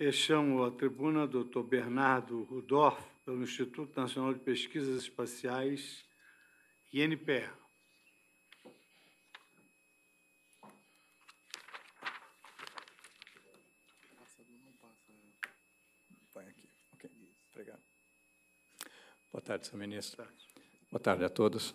Eu chamo a tribuna do Dr. Bernardo Rudolph, pelo Instituto Nacional de Pesquisas Espaciais, INPE. Boa tarde, senhor ministro. Boa tarde a todos.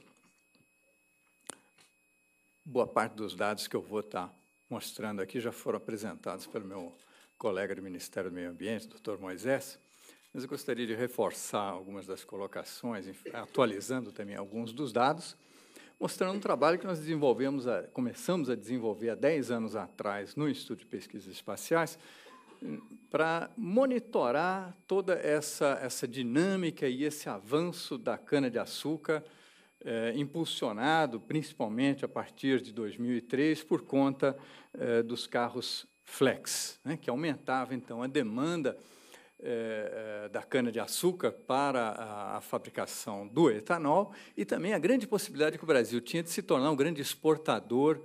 Boa parte dos dados que eu vou estar tá mostrando aqui já foram apresentados pelo meu colega do Ministério do Meio Ambiente, doutor Moisés, mas eu gostaria de reforçar algumas das colocações, atualizando também alguns dos dados, mostrando um trabalho que nós desenvolvemos, a, começamos a desenvolver há 10 anos atrás no Instituto de Pesquisas Espaciais, para monitorar toda essa, essa dinâmica e esse avanço da cana-de-açúcar, eh, impulsionado principalmente a partir de 2003 por conta eh, dos carros flex, né, que aumentava então a demanda eh, eh, da cana-de-açúcar para a, a, fabricação do etanol e também a grande possibilidade que o Brasil tinha de se tornar um grande exportador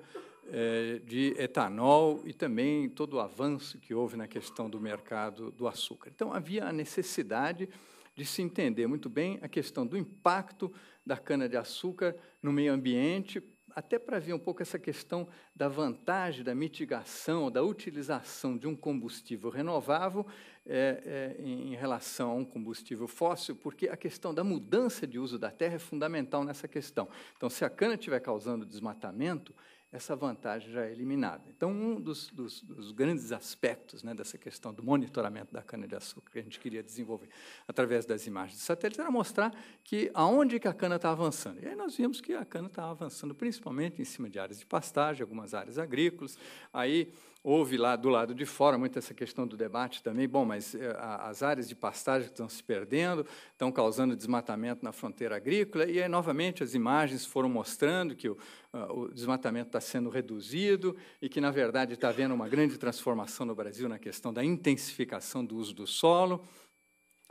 eh, de etanol e também todo o avanço que houve na questão do mercado do açúcar. Então, havia a necessidade de se entender muito bem a questão do impacto da cana-de-açúcar no meio ambiente até para ver um pouco essa questão da vantagem, da mitigação, da utilização de um combustível renovável é, é, em relação a um combustível fóssil, porque a questão da mudança de uso da terra é fundamental nessa questão. Então, se a cana estiver causando desmatamento, essa vantagem já é eliminada. Então, um dos, dos, dos grandes aspectos né, dessa questão do monitoramento da cana-de-açúcar que a gente queria desenvolver através das imagens de satélite era mostrar que aonde que a cana está avançando. E aí nós vimos que a cana está avançando principalmente em cima de áreas de pastagem, algumas áreas agrícolas. Aí Houve lá do lado de fora muito essa questão do debate também. Bom, mas eh, as áreas de pastagem estão se perdendo, estão causando desmatamento na fronteira agrícola. E aí, novamente, as imagens foram mostrando que o, ah, o desmatamento está sendo reduzido e que, na verdade, está havendo uma grande transformação no Brasil na questão da intensificação do uso do solo.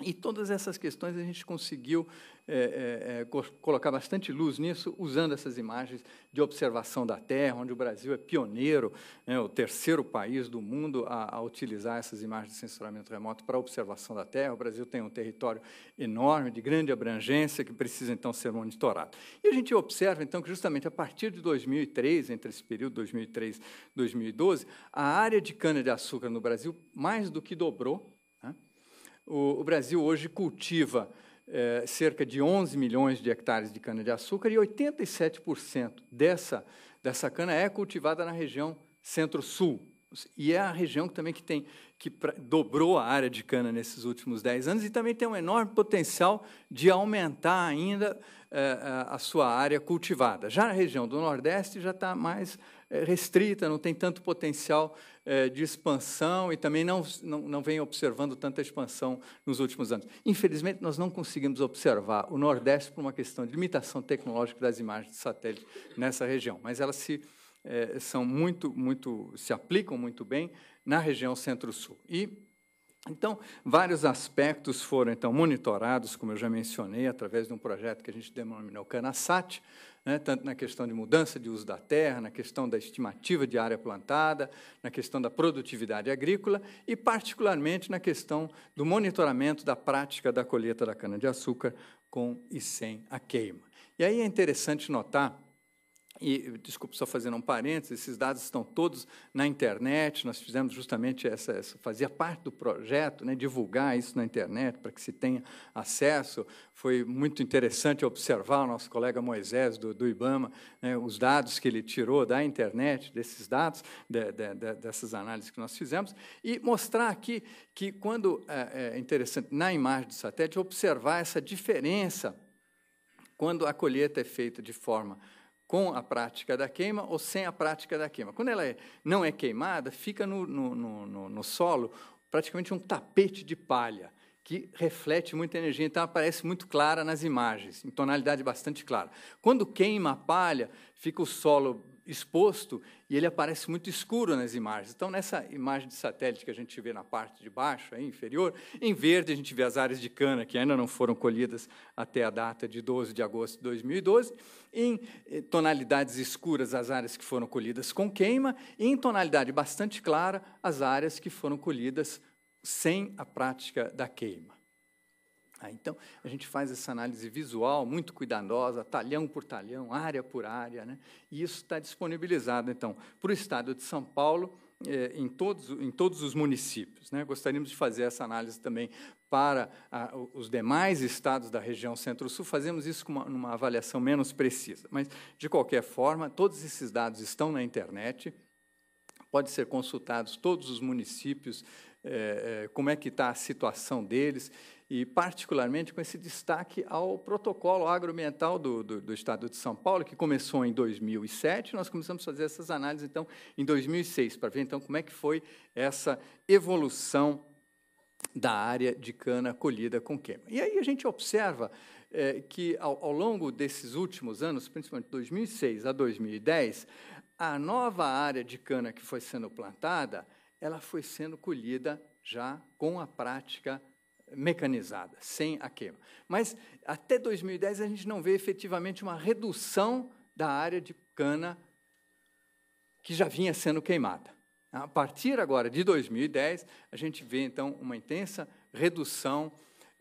E todas essas questões a gente conseguiu é, é, colocar bastante luz nisso, usando essas imagens de observação da Terra, onde o Brasil é pioneiro, né, o terceiro país do mundo a, a, utilizar essas imagens de sensoramento remoto para observação da Terra. O Brasil tem um território enorme, de grande abrangência, que precisa então ser monitorado. E a gente observa então que, justamente a partir de 2003, entre esse período 2003 e 2012, a área de cana-de-açúcar no Brasil mais do que dobrou o, o Brasil hoje cultiva é, cerca de 11 milhões de hectares de cana-de-açúcar e 87% dessa, dessa cana é cultivada na região centro-sul. E é a região também que tem que pra, dobrou a área de cana nesses últimos 10 anos e também tem um enorme potencial de aumentar ainda é, a, a sua área cultivada. Já a região do Nordeste já está mais eh, restrita, não tem tanto potencial eh, de expansão e também não, não, não vem observando tanta expansão nos últimos anos. Infelizmente, nós não conseguimos observar o Nordeste por uma questão de limitação tecnológica das imagens de satélite nessa região, mas elas se eh, são muito, muito se aplicam muito bem na região Centro-Sul. E então, vários aspectos foram então monitorados, como eu já mencionei, através de um projeto que a gente denominou Canasat, né, tanto na questão de mudança de uso da terra, na questão da estimativa de área plantada, na questão da produtividade agrícola e, particularmente, na questão do monitoramento da prática da colheita da cana-de-açúcar com e sem a queima. E aí é interessante notar e desculpe só fazendo um parênteses, esses dados estão todos na internet, nós fizemos justamente essa, essa fazia parte do projeto, né, divulgar isso na internet para que se tenha acesso. Foi muito interessante observar o nosso colega Moisés do, do IBAMA, né, os dados que ele tirou da internet, desses dados, de, de, de, dessas análises que nós fizemos, e mostrar aqui que quando é, é interessante na imagem do satélite observar essa diferença quando a colheita é feita de forma com a prática da queima ou sem a prática da queima. Quando ela é, não é queimada, fica no, no, no, no, solo praticamente um tapete de palha que reflete muita energia, então aparece muito clara nas imagens, em tonalidade bastante clara. Quando queima a palha, fica o solo exposto e ele aparece muito escuro nas imagens. Então, nessa imagem de satélite que a gente vê na parte de baixo, aí, inferior, em verde a gente vê as áreas de cana que ainda não foram colhidas até a data de 12 de agosto de 2012, em eh, tonalidades escuras as áreas que foram colhidas com queima e em tonalidade bastante clara as áreas que foram colhidas sem a prática da queima. Ah, então, a gente faz essa análise visual muito cuidadosa, talhão por talhão, área por área, né? e isso está disponibilizado, então, para o Estado de São Paulo, eh, em, todos, em todos os municípios. Né? Gostaríamos de fazer essa análise também para a, ah, os demais estados da região Centro-Sul, fazemos isso com uma, uma avaliação menos precisa. Mas, de qualquer forma, todos esses dados estão na internet, pode ser consultados todos os municípios, eh, eh, como é que está a situação deles, e particularmente com esse destaque ao protocolo agroambiental do, do, do, Estado de São Paulo, que começou em 2007. Nós começamos a fazer essas análises, então, em 2006, para ver, então, como é que foi essa evolução da área de cana colhida com queima. E aí a gente observa é, que, ao, ao longo desses últimos anos, principalmente de 2006 a 2010, a nova área de cana que foi sendo plantada, ela foi sendo colhida já com a prática mecanizada, sem a queima. Mas até 2010 a gente não vê efetivamente uma redução da área de cana que já vinha sendo queimada. A partir agora de 2010, a gente vê então uma intensa redução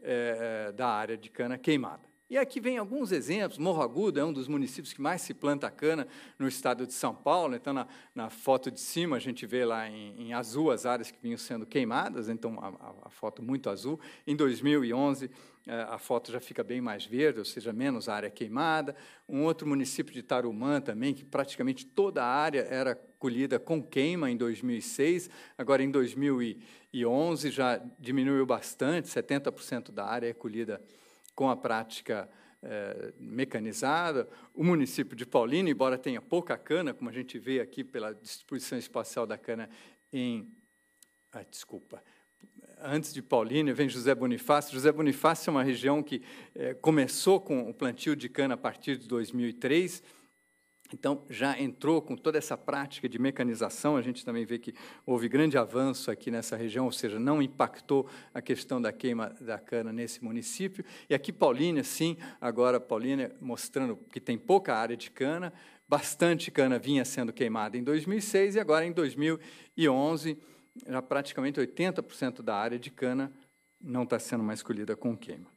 é, da área de cana queimada. E aqui vem alguns exemplos. Morro Agudo é um dos municípios que mais se planta cana no estado de São Paulo. Então, na, na foto de cima, a gente vê lá em, em, azul as áreas que vinham sendo queimadas. Então, a, a foto muito azul. Em 2011, eh, a foto já fica bem mais verde, ou seja, menos área queimada. Um outro município de Tarumã também, que praticamente toda a área era colhida com queima em 2006. Agora, em 2011, já diminuiu bastante, 70% da área é colhida queimada com a prática é, mecanizada. O município de Paulínia, embora tenha pouca cana, como a gente vê aqui pela disposição espacial da cana em. Ah, desculpa, antes de Paulínia, vem José Bonifácio. José Bonifácio é uma região que é, começou com o plantio de cana a partir de 2003 então, já entrou com toda essa prática de mecanização, a gente também vê que houve grande avanço aqui nessa região, ou seja, não impactou a questão da queima da cana nesse município. E aqui Paulínia, sim, agora Paulínia mostrando que tem pouca área de cana, bastante cana vinha sendo queimada em 2006 e agora em 2011 já praticamente 80% da área de cana não está sendo mais colhida com queima.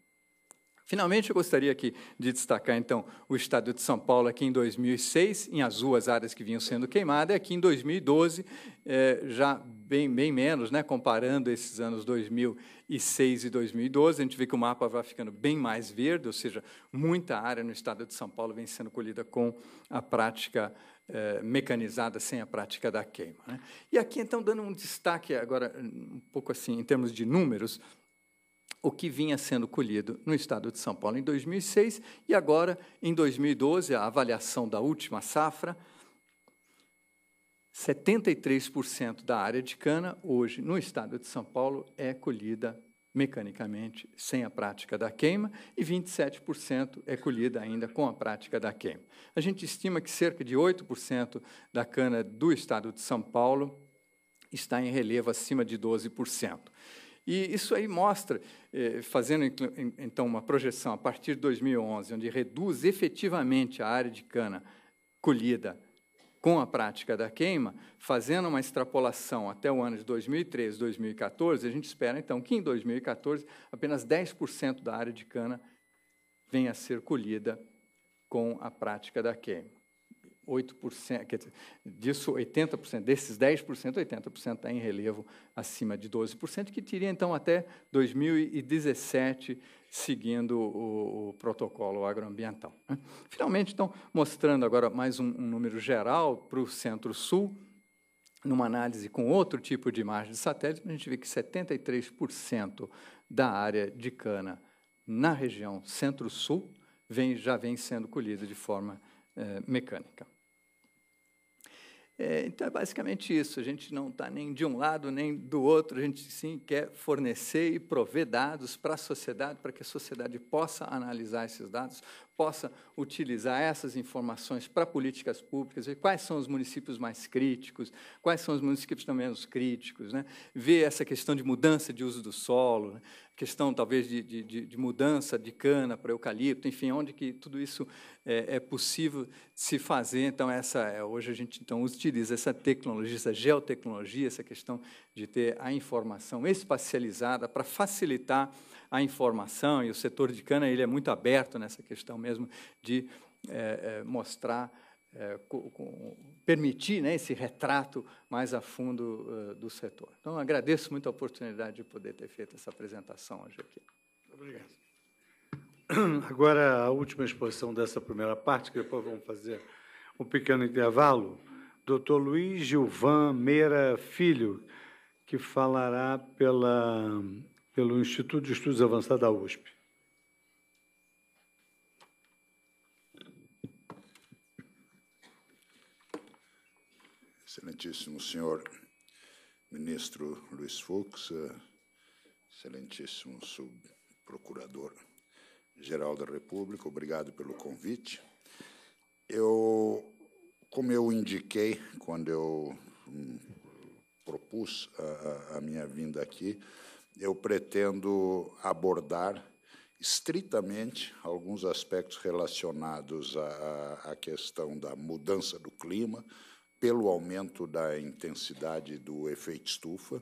Finalmente, eu gostaria aqui de destacar, então, o estado de São Paulo aqui em 2006, em azul as áreas que vinham sendo queimadas, e aqui em 2012, eh, já bem, bem menos, né, comparando esses anos 2006 e 2012, a gente vê que o mapa vai ficando bem mais verde, ou seja, muita área no estado de São Paulo vem sendo colhida com a prática eh, mecanizada, sem a prática da queima. Né? E aqui, então, dando um destaque agora, um pouco assim, em termos de números, o que vinha sendo colhido no estado de São Paulo em 2006 e agora em 2012, a avaliação da última safra, 73% da área de cana hoje no estado de São Paulo é colhida mecanicamente sem a prática da queima e 27% é colhida ainda com a prática da queima. A gente estima que cerca de 8% da cana do estado de São Paulo está em relevo acima de 12%. E isso aí mostra, eh, fazendo então uma projeção a partir de 2011, onde reduz efetivamente a área de cana colhida com a prática da queima, fazendo uma extrapolação até o ano de 2013, 2014, a gente espera então que em 2014 apenas 10% da área de cana venha a ser colhida com a prática da queima. 8%, quer dizer, disso 80%, desses 10%, 80% está em relevo acima de 12%, que teria então até 2017, seguindo o, o protocolo agroambiental. Né? Finalmente, então, mostrando agora mais um, um número geral para o centro-sul, numa análise com outro tipo de imagem de satélite, a gente vê que 73% da área de cana na região centro-sul vem, já vem sendo colhida de forma eh, mecânica. É, então é basicamente isso. A gente não está nem de um lado nem do outro. A gente sim quer fornecer e prover dados para a sociedade, para que a sociedade possa analisar esses dados, possa utilizar essas informações para políticas públicas, ver quais são os municípios mais críticos, quais são os municípios também menos críticos, né? ver essa questão de mudança de uso do solo, né? questão talvez de, de, de mudança de cana para eucalipto, enfim, onde que tudo isso é, é, possível se fazer. Então, essa é, hoje a gente então utiliza essa tecnologia, essa geotecnologia, essa questão de ter a informação espacializada para facilitar a informação. E o setor de cana ele é muito aberto nessa questão mesmo de é, é mostrar é, com, com, permitir né, esse retrato mais a fundo uh, do setor. Então, agradeço muito a oportunidade de poder ter feito essa apresentação hoje aqui. Obrigado. Agora, a última exposição dessa primeira parte, que depois vamos fazer um pequeno intervalo, Dr. Luiz Gilvan Meira Filho, que falará pela, pelo Instituto de Estudos Avançados da USP. Excelentíssimo senhor ministro Luiz Fux, excelentíssimo subprocurador-geral da República, obrigado pelo convite. Eu, como eu indiquei quando eu hum, propus a, a minha vinda aqui, eu pretendo abordar estritamente alguns aspectos relacionados à, à questão da mudança do clima, pelo aumento da intensidade do efeito estufa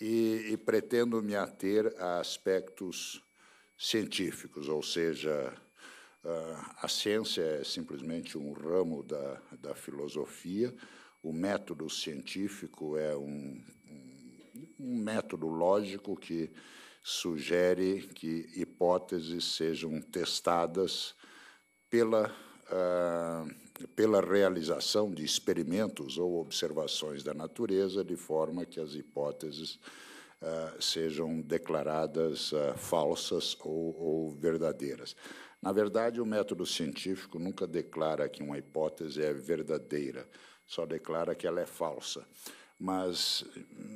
e, e pretendo me ater a aspectos científicos, ou seja, ah, a ciência é simplesmente um ramo da, da filosofia, o método científico é um, um método lógico que sugere que hipóteses sejam testadas pela uh, pela realização de experimentos ou observações da natureza, de forma que as hipóteses uh, sejam declaradas uh, falsas ou, ou verdadeiras. Na verdade, o método científico nunca declara que uma hipótese é verdadeira, só declara que ela é falsa. Mas,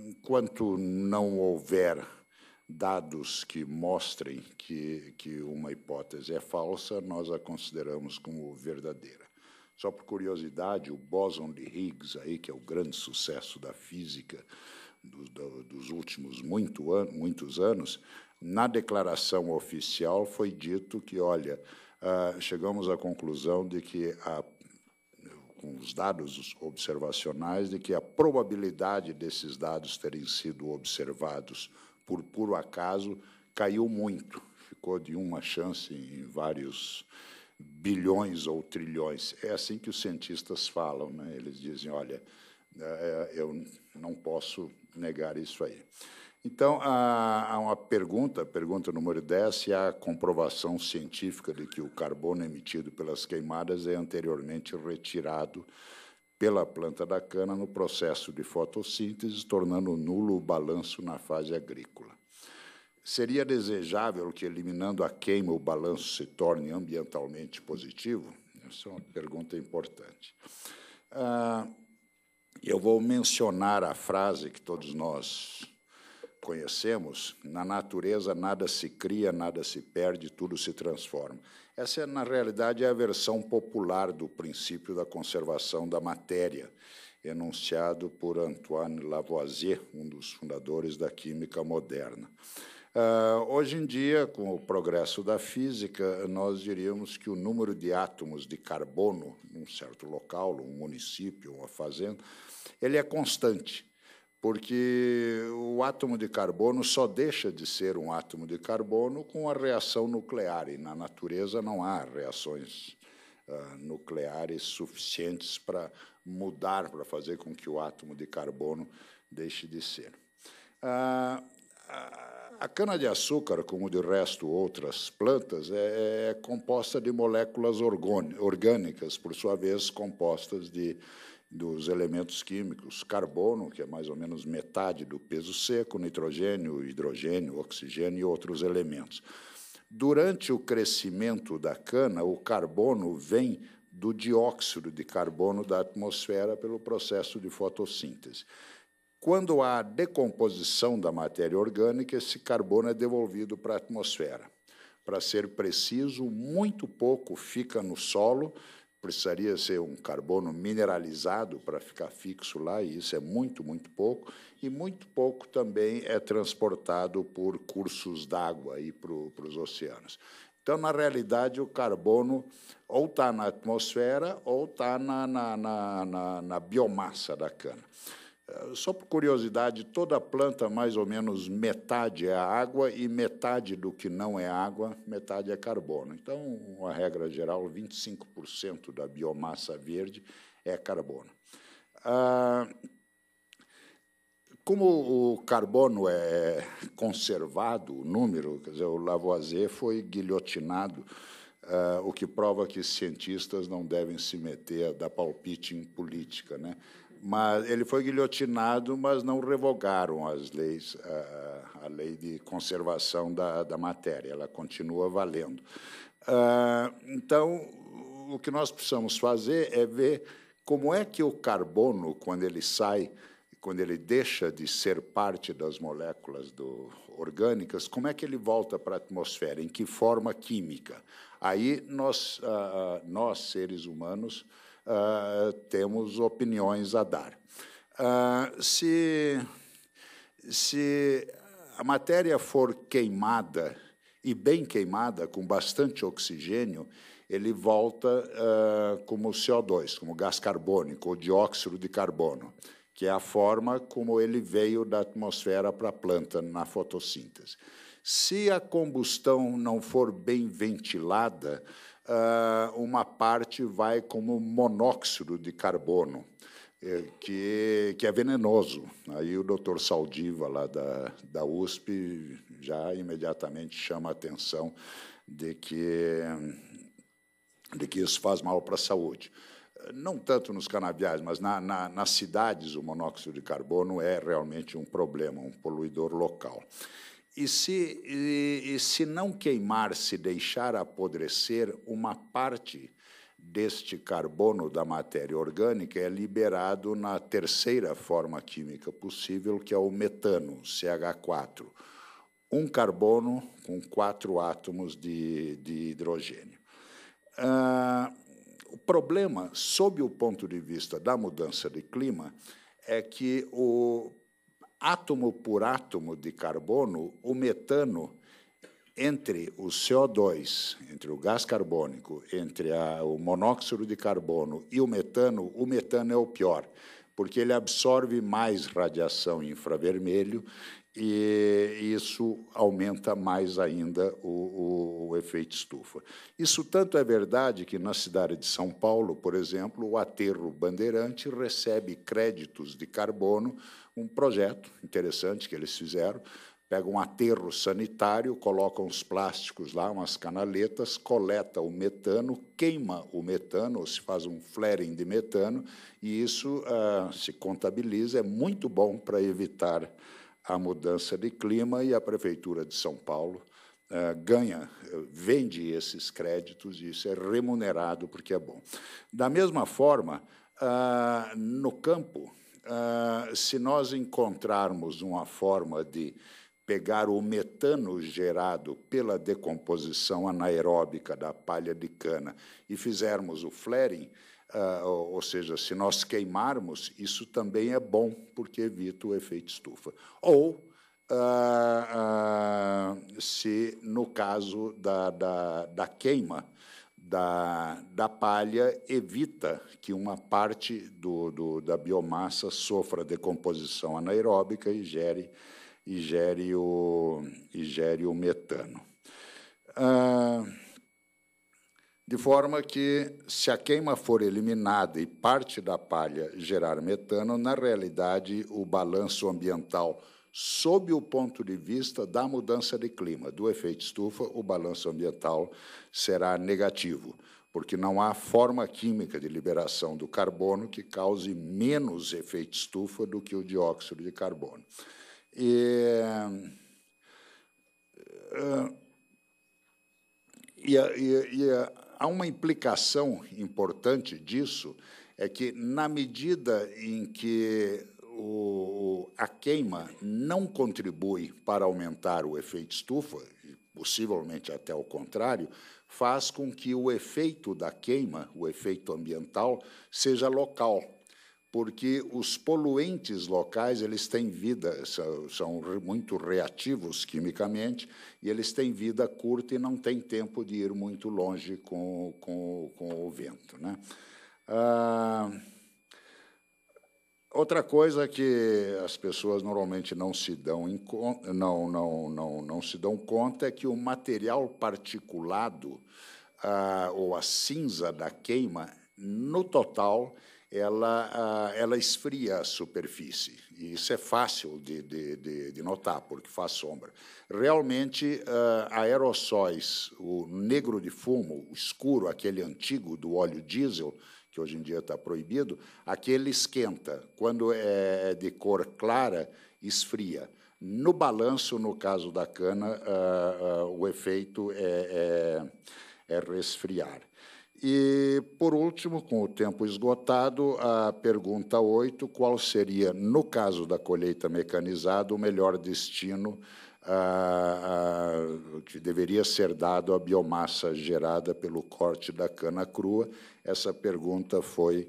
enquanto não houver dados que mostrem que, que uma hipótese é falsa, nós a consideramos como verdadeira. Só por curiosidade, o bóson de Higgs, aí, que é o grande sucesso da física dos últimos muito an muitos anos, na declaração oficial foi dito que, olha, ah, chegamos à conclusão de que, a, com os dados observacionais, de que a probabilidade desses dados terem sido observados por puro acaso caiu muito, ficou de uma chance em vários bilhões ou trilhões. É assim que os cientistas falam, né? eles dizem: olha, é, é, eu não posso negar isso aí. Então, há uma pergunta, pergunta número 10, se há comprovação científica de que o carbono emitido pelas queimadas é anteriormente retirado pela planta da cana no processo de fotossíntese, tornando nulo o balanço na fase agrícola. Seria desejável que, eliminando a queima, o balanço se torne ambientalmente positivo? Essa é uma pergunta importante. Ah, eu vou mencionar a frase que todos nós conhecemos: na natureza nada se cria, nada se perde, tudo se transforma. Essa, é, na realidade, é a versão popular do princípio da conservação da matéria, enunciado por Antoine Lavoisier, um dos fundadores da química moderna. Uh, hoje em dia, com o progresso da física, nós diríamos que o número de átomos de carbono em um certo local, um município, uma fazenda, ele é constante, porque o átomo de carbono só deixa de ser um átomo de carbono com a reação nuclear, e na natureza não há reações uh, nucleares suficientes para mudar, para fazer com que o átomo de carbono deixe de ser. Uh, a cana-de-açúcar, como de resto outras plantas, é, é, é composta de moléculas orgânicas, por sua vez compostas de, dos elementos químicos, carbono, que é mais ou menos metade do peso seco, nitrogênio, hidrogênio, oxigênio e outros elementos. Durante o crescimento da cana, o carbono vem do dióxido de carbono da atmosfera pelo processo de fotossíntese. Quando há decomposição da matéria orgânica, esse carbono é devolvido para a atmosfera. Para ser preciso, muito pouco fica no solo, precisaria ser um carbono mineralizado para ficar fixo lá, e isso é muito, muito pouco, e muito pouco também é transportado por cursos d'água para os oceanos. Então, na realidade, o carbono ou está na atmosfera ou está na, na, na, na biomassa da cana. Eh, só por curiosidade, toda planta, mais ou menos metade é água e metade do que não é água, metade é carbono. Então, uma regra geral, 25% da biomassa verde é carbono. Ah, como o carbono é conservado, o número, quer dizer, o Lavoisier foi guilhotinado, ah, o que prova que cientistas não devem se meter a dar palpite em política. Né? mas ele foi guilhotinado, mas não revogaram as leis, a, a lei de conservação da, da, matéria, ela continua valendo. Ah, então, o que nós precisamos fazer é ver como é que o carbono, quando ele sai, quando ele deixa de ser parte das moléculas do, orgânicas, como é que ele volta para a atmosfera, em que forma química. Aí nós, ah, ah nós seres humanos, uh, temos opiniões a dar. Uh, se, se a matéria for queimada, e bem queimada, com bastante oxigênio, ele volta uh, como CO2, como gás carbônico, ou dióxido de carbono, que é a forma como ele veio da atmosfera para a planta na fotossíntese. Se a combustão não for bem ventilada, ah, uma parte vai como monóxido de carbono, é, que, que é venenoso. Aí o doutor Saldiva, lá da, da USP, já imediatamente chama a atenção de que, de que isso faz mal para a saúde não tanto nos canaviais, mas na, na, nas cidades, o monóxido de carbono é realmente um problema, um poluidor local. E se, e, e se não queimar, se deixar apodrecer, uma parte deste carbono da matéria orgânica é liberado na terceira forma química possível, que é o metano, CH4. Um carbono com quatro átomos de, de hidrogênio. Ah, o problema, sob o ponto de vista da mudança de clima, é que o átomo por átomo de carbono, o metano entre o CO2, entre o gás carbônico, entre a, o monóxido de carbono e o metano, o metano é o pior, porque ele absorve mais radiação infravermelho e isso aumenta mais ainda o, o, o, efeito estufa. Isso tanto é verdade que na cidade de São Paulo, por exemplo, o aterro Bandeirante recebe créditos de carbono, um projeto interessante que eles fizeram, pega um aterro sanitário, colocam os plásticos lá, umas canaletas, coleta o metano, queima o metano, ou se faz um flaring de metano, e isso ah, se contabiliza, é muito bom para evitar a mudança de clima e a Prefeitura de São Paulo eh, ganha, eh, vende esses créditos e isso é remunerado porque é bom. Da mesma forma, ah, no campo, ah, se nós encontrarmos uma forma de pegar o metano gerado pela decomposição anaeróbica da palha de cana e fizermos o flaring, Uh, ou seja, se nós queimarmos, isso também é bom, porque evita o efeito estufa. Ou, uh, uh, se no caso da, da, da queima da, da palha, evita que uma parte do, do, da biomassa sofra decomposição anaeróbica e gere, e gere, o, e gere o metano. Uh, de forma que, se a queima for eliminada e parte da palha gerar metano, na realidade, o balanço ambiental, sob o ponto de vista da mudança de clima, do efeito estufa, o balanço ambiental será negativo, porque não há forma química de liberação do carbono que cause menos efeito estufa do que o dióxido de carbono. E. Uh, e, e, há uma implicação importante disso, é que, na medida em que o, a queima não contribui para aumentar o efeito estufa, possivelmente até o contrário, faz com que o efeito da queima, o efeito ambiental, seja local porque os poluentes locais eles têm vida, são, são muito reativos quimicamente, e eles têm vida curta e não têm tempo de ir muito longe com, com, com o vento. Né? Ah, outra coisa que as pessoas normalmente não se dão conta, não, não, não, não se dão conta é que o material particulado ah, ou a cinza da queima, no total, ela, ela esfria a superfície. E isso é fácil de, de, de, de notar, porque faz sombra. Realmente, ah, aerossóis, o negro de fumo, o escuro, aquele antigo do óleo diesel, que hoje em dia está proibido, aquele esquenta. Quando é, é de cor clara, esfria. No balanço, no caso da cana, ah, ah, o efeito é, é, é resfriar. E, por último, com o tempo esgotado, a pergunta 8, qual seria, no caso da colheita mecanizada, o melhor destino a, a, que deveria ser dado à biomassa gerada pelo corte da cana crua? Essa pergunta foi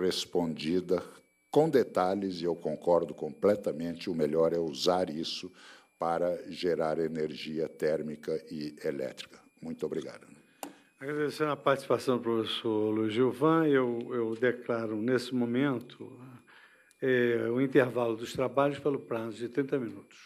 respondida com detalhes, e eu concordo completamente, o melhor é usar isso para gerar energia térmica e elétrica. Muito obrigado. Agradecendo a participação do professor Luiz Gilvan, eu, eu declaro nesse momento é, o intervalo dos trabalhos pelo prazo de 30 minutos.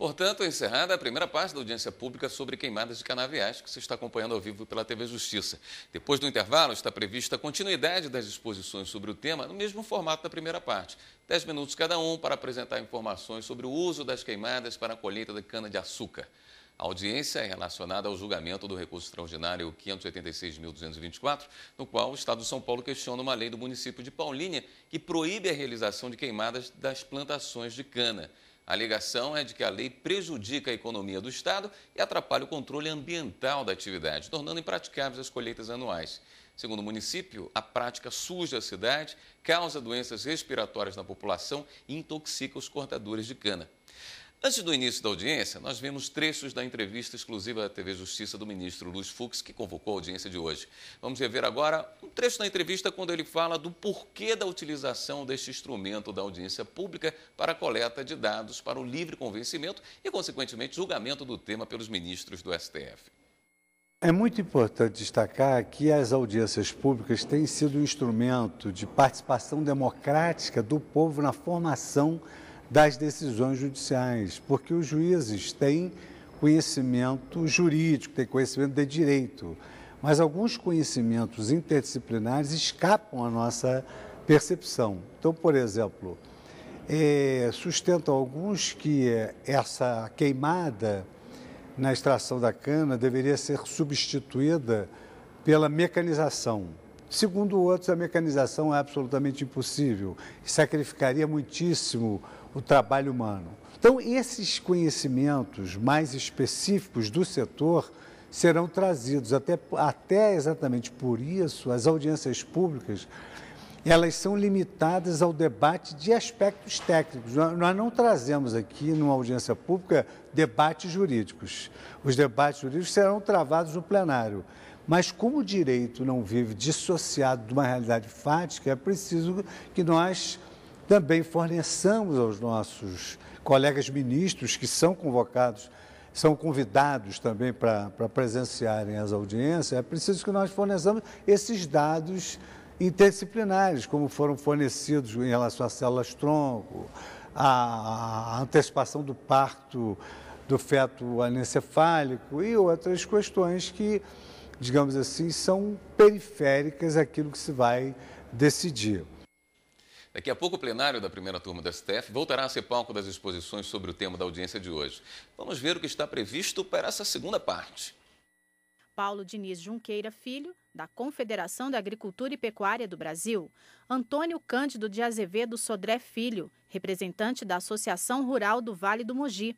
Portanto, encerrada a primeira parte da audiência pública sobre queimadas de canaviais, que se está acompanhando ao vivo pela TV Justiça. Depois do intervalo, está prevista a continuidade das exposições sobre o tema no mesmo formato da primeira parte. Dez minutos cada um para apresentar informações sobre o uso das queimadas para a colheita da cana-de-açúcar. A audiência é relacionada ao julgamento do recurso extraordinário 586.224, no qual o Estado de São Paulo questiona uma lei do município de Paulínia que proíbe a realização de queimadas das plantações de cana. A alegação é de que a lei prejudica a economia do Estado e atrapalha o controle ambiental da atividade, tornando impraticáveis as colheitas anuais. Segundo o município, a prática suja a cidade, causa doenças respiratórias na população e intoxica os cortadores de cana. Antes do início da audiência, nós vimos trechos da entrevista exclusiva à TV Justiça do ministro Luiz Fux, que convocou a audiência de hoje. Vamos rever agora um trecho da entrevista quando ele fala do porquê da utilização deste instrumento da audiência pública para a coleta de dados para o livre convencimento e, consequentemente, julgamento do tema pelos ministros do STF. É muito importante destacar que as audiências públicas têm sido um instrumento de participação democrática do povo na formação das decisões judiciais, porque os juízes têm conhecimento jurídico, têm conhecimento de direito, mas alguns conhecimentos interdisciplinares escapam à nossa percepção. Então, por exemplo, é, sustentam alguns que essa queimada na extração da cana deveria ser substituída pela mecanização. Segundo outros, a mecanização é absolutamente impossível, sacrificaria muitíssimo o trabalho humano. Então, esses conhecimentos mais específicos do setor serão trazidos até, até exatamente por isso as audiências públicas elas são limitadas ao debate de aspectos técnicos. Nós não trazemos aqui, numa audiência pública, debates jurídicos. Os debates jurídicos serão travados no plenário. Mas, como o direito não vive dissociado de uma realidade fática, é preciso que nós também forneçamos aos nossos colegas ministros que são convocados, são convidados também para, presenciarem as audiências, é preciso que nós forneçamos esses dados interdisciplinares, como foram fornecidos em relação às células-tronco, a antecipação do parto do feto anencefálico e outras questões que, digamos assim, são periféricas àquilo que se vai decidir. Daqui a pouco, o plenário da primeira turma do STF voltará a ser palco das exposições sobre o tema da audiência de hoje. Vamos ver o que está previsto para essa segunda parte. Paulo Diniz Junqueira Filho, da Confederação da Agricultura e Pecuária do Brasil, Antônio Cândido de Azevedo Sodré Filho, representante da Associação Rural do Vale do Mogi,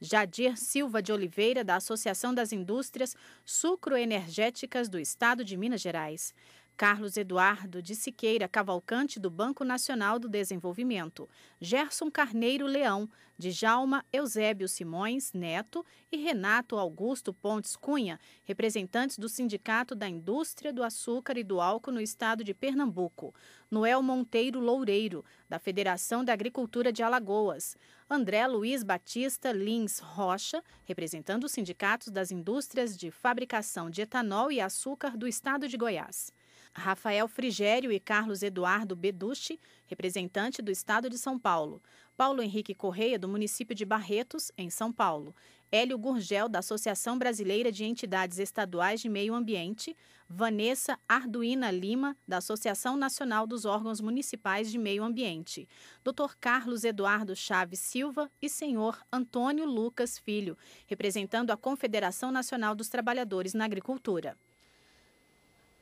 Jadir Silva de Oliveira, da Associação das Indústrias Sucroenergéticas do Estado de Minas Gerais, Carlos Eduardo de Siqueira Cavalcante, do Banco Nacional do Desenvolvimento, Gerson Carneiro Leão, de Djalma Eusébio Simões Neto e Renato Augusto Pontes Cunha, representantes do Sindicato da Indústria do Açúcar e do Álcool no estado de Pernambuco, Noel Monteiro Loureiro, da Federação da Agricultura de Alagoas, André Luiz Batista Lins Rocha, representando os sindicatos das indústrias de fabricação de etanol e açúcar do estado de Goiás. Rafael Frigério e Carlos Eduardo Beducci, representante do Estado de São Paulo. Paulo Henrique Correia, do município de Barretos, em São Paulo. Hélio Gurgel, da Associação Brasileira de Entidades Estaduais de Meio Ambiente. Vanessa Arduina Lima, da Associação Nacional dos Órgãos Municipais de Meio Ambiente. Dr. Carlos Eduardo Chaves Silva e senhor Antônio Lucas Filho, representando a Confederação Nacional dos Trabalhadores na Agricultura.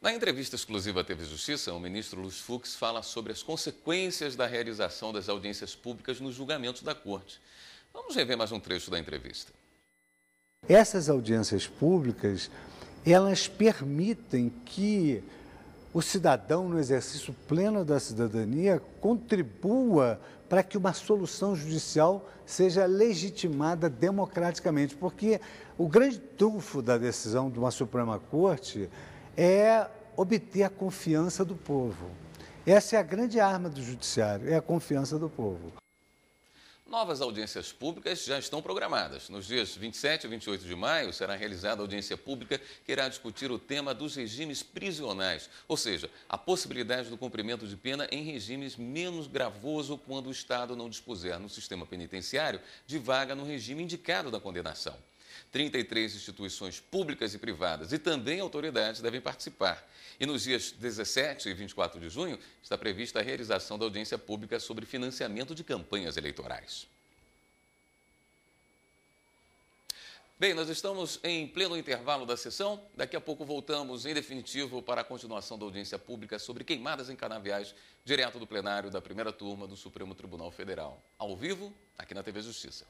Na entrevista exclusiva à TV Justiça, o ministro Luiz Fux fala sobre as consequências da realização das audiências públicas nos julgamentos da corte. Vamos rever mais um trecho da entrevista. Essas audiências públicas, elas permitem que o cidadão, no exercício pleno da cidadania, contribua para que uma solução judicial seja legitimada democraticamente. Porque o grande trunfo da decisão de uma Suprema Corte é obter a confiança do povo. Essa é a grande arma do judiciário, é a confiança do povo. Novas audiências públicas já estão programadas. Nos dias 27 e 28 de maio será realizada a audiência pública que irá discutir o tema dos regimes prisionais, ou seja, a possibilidade do cumprimento de pena em regimes menos gravoso quando o Estado não dispuser no sistema penitenciário de vaga no regime indicado da condenação. 33 instituições públicas e privadas e também autoridades devem participar. E nos dias 17 e 24 de junho está prevista a realização da audiência pública sobre financiamento de campanhas eleitorais. Bem, nós estamos em pleno intervalo da sessão. Daqui a pouco voltamos, em definitivo, para a continuação da audiência pública sobre queimadas em canaviais, direto do plenário da primeira turma do Supremo Tribunal Federal. Ao vivo, aqui na TV Justiça.